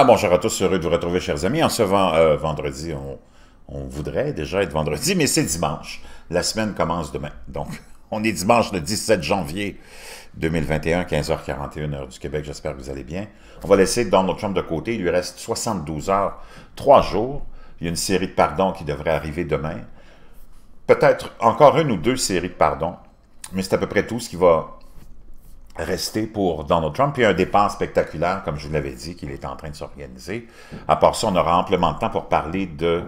Ah, bonjour à tous, heureux de vous retrouver, chers amis. En ce euh, vendredi, on, voudrait déjà être vendredi, mais c'est dimanche. La semaine commence demain. Donc, on est dimanche le 17 janvier 2021, 15h41, heure du Québec. J'espère que vous allez bien. On va laisser Donald Trump de côté. Il lui reste 72 heures, 3 jours. Il y a une série de pardons qui devrait arriver demain. Peut-être encore une ou deux séries de pardons, mais c'est à peu près tout ce qui va rester pour Donald Trump. Puis un départ spectaculaire, comme je vous l'avais dit, qu'il est en train de s'organiser. À part ça, on aura amplement de temps pour parler de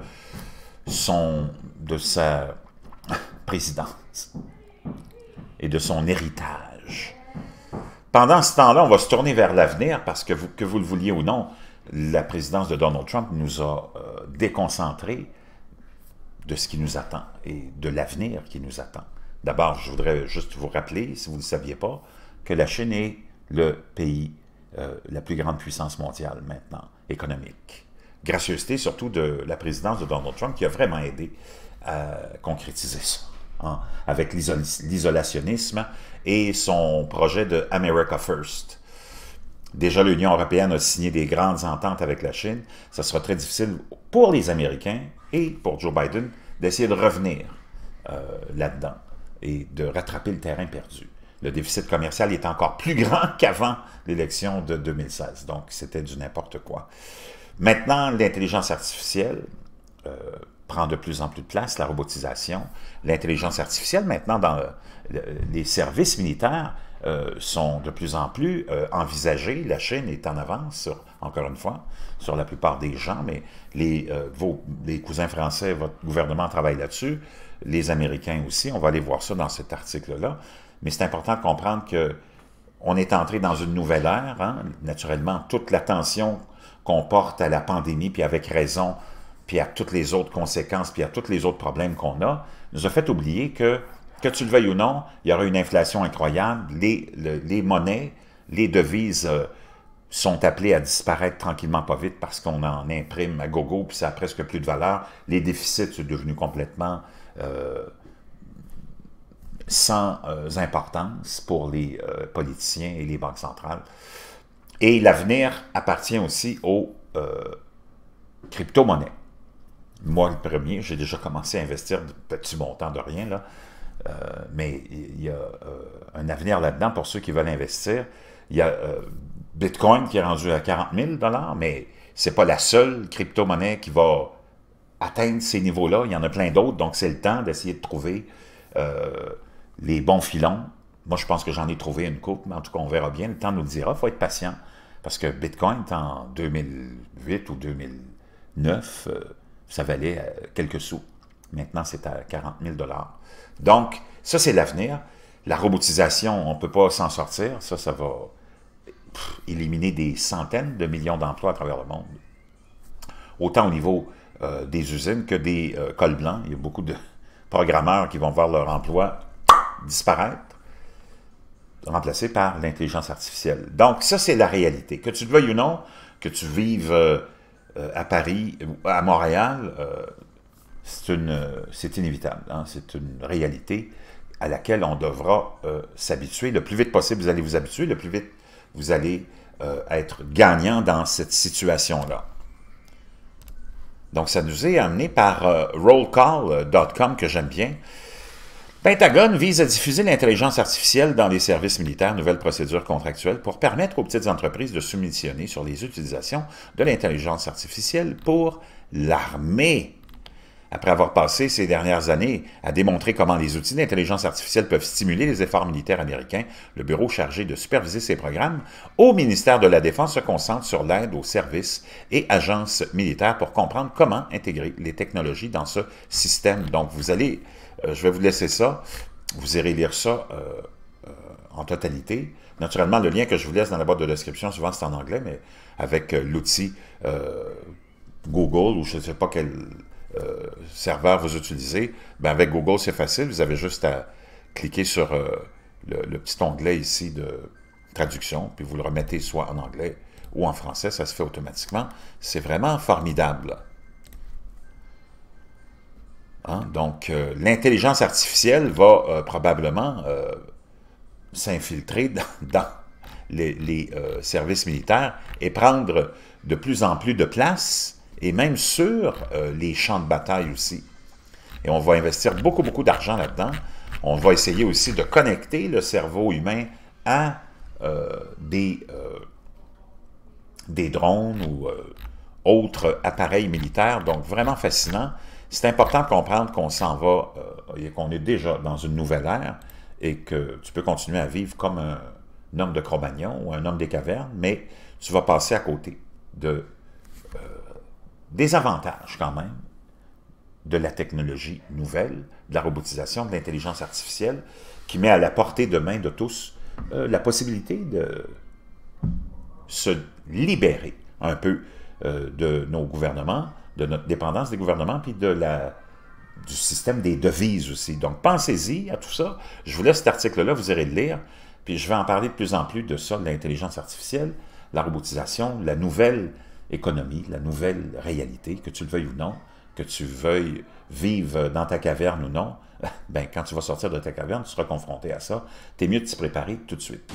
son de sa présidence et de son héritage. Pendant ce temps-là, on va se tourner vers l'avenir parce que, que vous le vouliez ou non, la présidence de Donald Trump nous a déconcentré euh, déconcentrés de ce qui nous attend et de l'avenir qui nous attend. D'abord, je voudrais juste vous rappeler, si vous ne le saviez pas, que la Chine est le pays, euh, la plus grande puissance mondiale maintenant, économique. Gracieuseté surtout de la présidence de Donald Trump qui a vraiment aidé à concrétiser ça. Hein, avec l'isolationnisme et son projet de America First. Déjà, l'Union européenne a signé des grandes ententes avec la Chine. Ça sera très difficile pour les Américains et pour Joe Biden d'essayer de revenir euh, là-dedans et de rattraper le terrain perdu le déficit commercial est encore plus grand qu'avant l'élection de 2016. Donc, c'était du n'importe quoi. Maintenant, l'intelligence artificielle euh, prend de plus en plus de place, la robotisation. L'intelligence artificielle, maintenant, dans euh, les services militaires, euh, sont de plus en plus euh, envisagés. La Chine est en avance, sur, encore une fois, sur la plupart des gens, mais les, euh, vos, les cousins français, votre gouvernement travaille là-dessus, les Américains aussi, on va aller voir ça dans cet article-là. Mais c'est important de comprendre que on est entré dans une nouvelle ère. Hein. Naturellement, toute l'attention qu'on porte à la pandémie, puis avec raison, puis à toutes les autres conséquences, puis à tous les autres problèmes qu'on a, nous a fait oublier que, que tu le veuilles ou non, il y aura une inflation incroyable, les, monnaies, les devises euh, sont appelées à disparaître tranquillement pas vite parce qu'on en imprime à gogo, puis ça n'a presque plus de valeur. Les déficits sont devenus complètement... Euh, sans euh, importance pour les euh, politiciens et les banques centrales. Et l'avenir appartient aussi aux euh, crypto-monnaies. Moi, le premier, j'ai déjà commencé à investir de petits montants de rien, là. mais il y a un avenir là-dedans pour ceux qui veulent investir. Il y a Bitcoin qui est rendu à 40 000 mais ce n'est pas la seule crypto-monnaie qui va atteindre ces niveaux-là. Il y en a plein d'autres, donc c'est le temps d'essayer de trouver les bons filons. Moi, je pense que j'en ai trouvé une coupe, mais en tout cas, on verra bien. Le temps nous le dira. Il faut être patient parce que Bitcoin, en 2008 ou 2009, euh, ça valait euh, quelques sous. Maintenant, c'est à 40 000 Donc, ça, c'est l'avenir. La robotisation, on ne peut pas s'en sortir. Ça, ça va éliminer des centaines de millions d'emplois à travers le monde. Autant au niveau euh, des usines que des cols blancs. Il y a beaucoup de programmeurs qui vont voir leur emploi disparaître, remplacé par l'intelligence artificielle. Donc, ça, c'est la réalité. Que tu le veuilles ou non, que tu vives euh, euh, à Paris, ou à Montréal, euh, c'est inévitable. Hein. C'est une réalité à laquelle on devra s'habituer. Le plus vite possible, vous allez vous habituer, le plus vite, vous allez être gagnant dans cette situation-là. Donc, ça nous est amené par rollcall.com, que j'aime bien. Pentagone vise à diffuser l'intelligence artificielle dans les services militaires, nouvelles procédures contractuelles pour permettre aux petites entreprises de soumissionner sur les utilisations de l'intelligence artificielle pour l'armée après avoir passé ces dernières années à démontrer comment les outils d'intelligence artificielle peuvent stimuler les efforts militaires américains, le bureau chargé de superviser ces programmes au ministère de la Défense se concentre sur l'aide aux services et agences militaires pour comprendre comment intégrer les technologies dans ce système. Donc, vous allez, euh, je vais vous laisser ça, vous irez lire ça euh, euh, en totalité. Naturellement, le lien que je vous laisse dans la boîte de description, souvent c'est en anglais, mais avec l'outil Google ou je ne sais pas quel euh, serveur vous utilisez, ben, avec Google, c'est facile. Vous avez juste à cliquer sur euh, le, petit onglet ici de traduction, puis vous le remettez soit en anglais ou en français. Ça se fait automatiquement. C'est vraiment formidable. Hein? Donc, euh, l'intelligence artificielle va probablement s'infiltrer dans, les services militaires et prendre de plus en plus de place et même sur euh, les champs de bataille aussi. Et on va investir beaucoup, beaucoup d'argent là-dedans. On va essayer aussi de connecter le cerveau humain à euh, des, euh, des drones ou autres appareils militaires. Donc, vraiment fascinant. C'est important de comprendre qu'on s'en va et qu'on est déjà dans une nouvelle ère et que tu peux continuer à vivre comme un, homme de Cro-Magnon ou un homme des cavernes, mais tu vas passer à côté de des avantages quand même de la technologie nouvelle, de la robotisation, de l'intelligence artificielle, qui met à la portée de main de tous euh, la possibilité de se libérer un peu euh, de nos gouvernements, de notre dépendance des gouvernements, puis de la, du système des devises aussi. Donc pensez-y à tout ça. Je vous laisse cet article-là, vous irez le lire, puis je vais en parler de plus en plus de ça, de l'intelligence artificielle, la robotisation, la nouvelle économie, la nouvelle réalité, que tu le veuilles ou non, que tu veuilles vivre dans ta caverne ou non, ben, quand tu vas sortir de ta caverne, tu seras confronté à ça. T'es mieux de t'y préparer tout de suite.